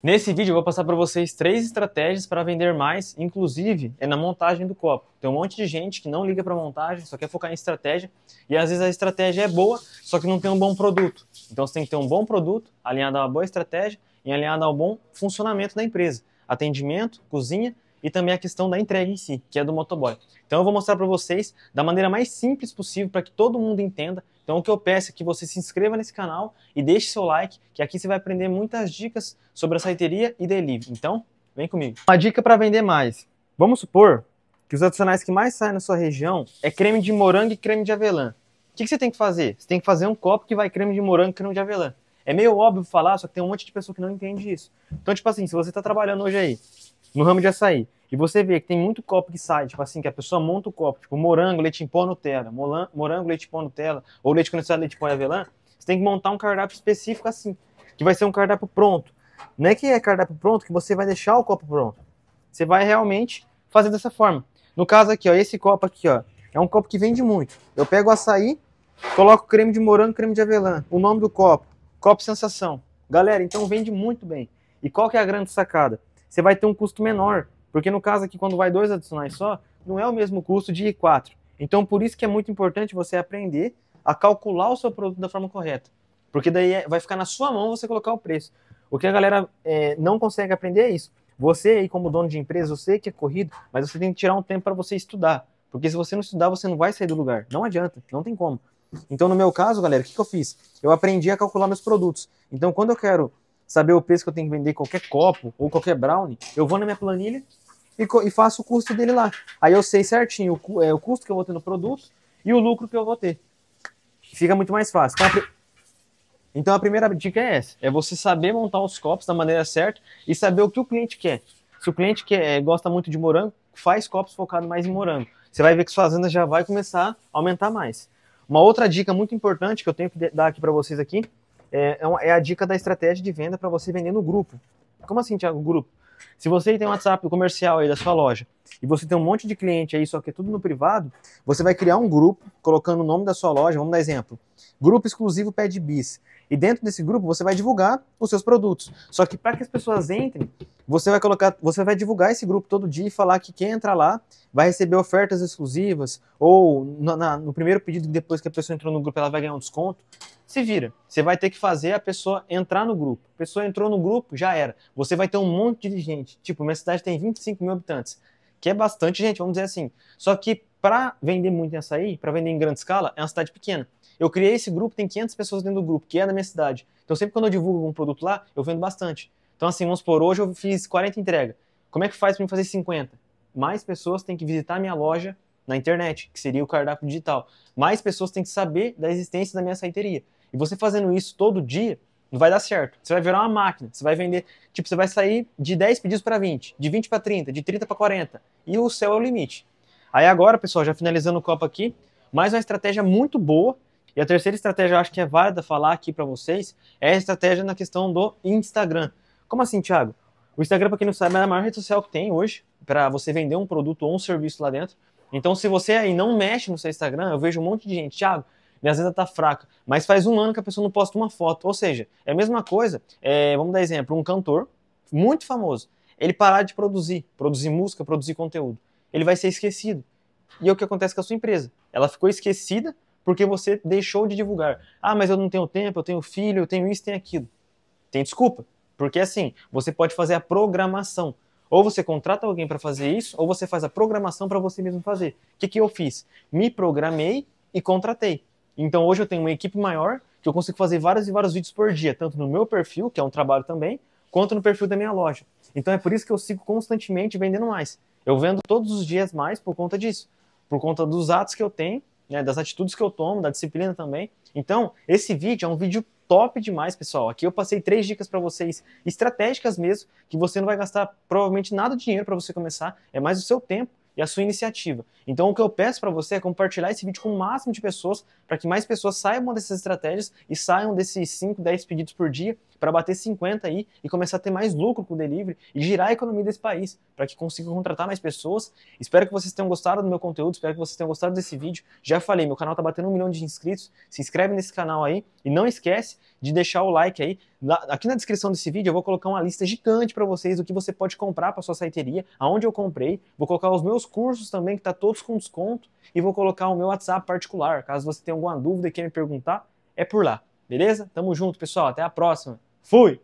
Nesse vídeo eu vou passar para vocês três estratégias para vender mais, inclusive é na montagem do copo. Tem um monte de gente que não liga para montagem, só quer focar em estratégia e às vezes a estratégia é boa, só que não tem um bom produto. Então você tem que ter um bom produto alinhado a uma boa estratégia e alinhado ao bom funcionamento da empresa, atendimento, cozinha e também a questão da entrega em si, que é do motoboy. Então eu vou mostrar para vocês da maneira mais simples possível para que todo mundo entenda então o que eu peço é que você se inscreva nesse canal e deixe seu like, que aqui você vai aprender muitas dicas sobre a saiteria e delivery. Então, vem comigo. Uma dica para vender mais. Vamos supor que os adicionais que mais saem na sua região é creme de morango e creme de avelã. O que, que você tem que fazer? Você tem que fazer um copo que vai creme de morango e creme de avelã. É meio óbvio falar, só que tem um monte de pessoa que não entende isso. Então, tipo assim, se você está trabalhando hoje aí no ramo de açaí. E você vê que tem muito copo que sai, tipo assim, que a pessoa monta o copo, tipo morango, leite em pó, Nutella, morango, leite em pó, Nutella, ou leite condensado, leite em pó e avelã. Você tem que montar um cardápio específico assim, que vai ser um cardápio pronto. Não é que é cardápio pronto que você vai deixar o copo pronto. Você vai realmente fazer dessa forma. No caso aqui, ó, esse copo aqui, ó, é um copo que vende muito. Eu pego o açaí, coloco creme de morango, creme de avelã, o nome do copo, copo sensação. Galera, então vende muito bem. E qual que é a grande sacada? você vai ter um custo menor. Porque no caso aqui, quando vai dois adicionais só, não é o mesmo custo de quatro. Então, por isso que é muito importante você aprender a calcular o seu produto da forma correta. Porque daí é, vai ficar na sua mão você colocar o preço. O que a galera é, não consegue aprender é isso. Você aí, como dono de empresa, eu sei que é corrido, mas você tem que tirar um tempo para você estudar. Porque se você não estudar, você não vai sair do lugar. Não adianta, não tem como. Então, no meu caso, galera, o que, que eu fiz? Eu aprendi a calcular meus produtos. Então, quando eu quero saber o preço que eu tenho que vender qualquer copo ou qualquer brownie, eu vou na minha planilha e, e faço o custo dele lá. Aí eu sei certinho o, é, o custo que eu vou ter no produto e o lucro que eu vou ter. Fica muito mais fácil. Então a, então a primeira dica é essa: é você saber montar os copos da maneira certa e saber o que o cliente quer. Se o cliente quer, é, gosta muito de morango, faz copos focado mais em morango. Você vai ver que suas vendas já vai começar a aumentar mais. Uma outra dica muito importante que eu tenho que dar aqui para vocês aqui é, é, é a dica da estratégia de venda para você vender no grupo. Como assim, Tiago, grupo? Se você tem um WhatsApp comercial aí da sua loja e você tem um monte de cliente aí, só que é tudo no privado, você vai criar um grupo colocando o nome da sua loja, vamos dar exemplo. Grupo exclusivo Pé de Bis. E dentro desse grupo você vai divulgar os seus produtos. Só que para que as pessoas entrem, você vai colocar, você vai divulgar esse grupo todo dia e falar que quem entra lá vai receber ofertas exclusivas ou no, na, no primeiro pedido depois que a pessoa entrou no grupo ela vai ganhar um desconto se vira. Você vai ter que fazer a pessoa entrar no grupo. A pessoa entrou no grupo, já era. Você vai ter um monte de gente. Tipo, minha cidade tem 25 mil habitantes, que é bastante gente, vamos dizer assim. Só que para vender muito em açaí, para vender em grande escala, é uma cidade pequena. Eu criei esse grupo, tem 500 pessoas dentro do grupo, que é da minha cidade. Então sempre quando eu divulgo um produto lá, eu vendo bastante. Então assim, vamos por hoje eu fiz 40 entregas. Como é que faz para mim fazer 50? Mais pessoas têm que visitar a minha loja na internet, que seria o cardápio digital. Mais pessoas têm que saber da existência da minha saiteria. E você fazendo isso todo dia, não vai dar certo. Você vai virar uma máquina, você vai vender, tipo, você vai sair de 10 pedidos para 20, de 20 para 30, de 30 para 40, e o céu é o limite. Aí agora, pessoal, já finalizando o copo aqui, mais uma estratégia muito boa, e a terceira estratégia eu acho que é válida falar aqui para vocês, é a estratégia na questão do Instagram. Como assim, Thiago? O Instagram, para quem não sabe, é a maior rede social que tem hoje para você vender um produto ou um serviço lá dentro. Então, se você aí não mexe no seu Instagram, eu vejo um monte de gente, Thiago, minha agenda tá fraca. Mas faz um ano que a pessoa não posta uma foto. Ou seja, é a mesma coisa, é, vamos dar exemplo, um cantor muito famoso, ele parar de produzir, produzir música, produzir conteúdo. Ele vai ser esquecido. E é o que acontece com a sua empresa. Ela ficou esquecida porque você deixou de divulgar. Ah, mas eu não tenho tempo, eu tenho filho, eu tenho isso, tenho aquilo. Tem desculpa. Porque assim, você pode fazer a programação. Ou você contrata alguém para fazer isso, ou você faz a programação para você mesmo fazer. O que, que eu fiz? Me programei e contratei. Então hoje eu tenho uma equipe maior que eu consigo fazer vários e vários vídeos por dia, tanto no meu perfil, que é um trabalho também, quanto no perfil da minha loja. Então é por isso que eu sigo constantemente vendendo mais. Eu vendo todos os dias mais por conta disso, por conta dos atos que eu tenho, né, das atitudes que eu tomo, da disciplina também. Então, esse vídeo é um vídeo top demais, pessoal. Aqui eu passei três dicas para vocês, estratégicas mesmo, que você não vai gastar provavelmente nada de dinheiro para você começar, é mais o seu tempo e a sua iniciativa. Então, o que eu peço para você é compartilhar esse vídeo com o máximo de pessoas, para que mais pessoas saibam dessas estratégias e saiam desses 5, 10 pedidos por dia para bater 50 aí e começar a ter mais lucro com o delivery e girar a economia desse país, para que consiga contratar mais pessoas. Espero que vocês tenham gostado do meu conteúdo, espero que vocês tenham gostado desse vídeo. Já falei, meu canal tá batendo um milhão de inscritos, se inscreve nesse canal aí e não esquece de deixar o like aí. aqui na descrição desse vídeo eu vou colocar uma lista gigante para vocês do que você pode comprar para sua saiteria, aonde eu comprei, vou colocar os meus cursos também que tá todos com desconto e vou colocar o meu WhatsApp particular, caso você tenha alguma dúvida e queira me perguntar, é por lá. Beleza? Tamo junto, pessoal. Até a próxima. Fui!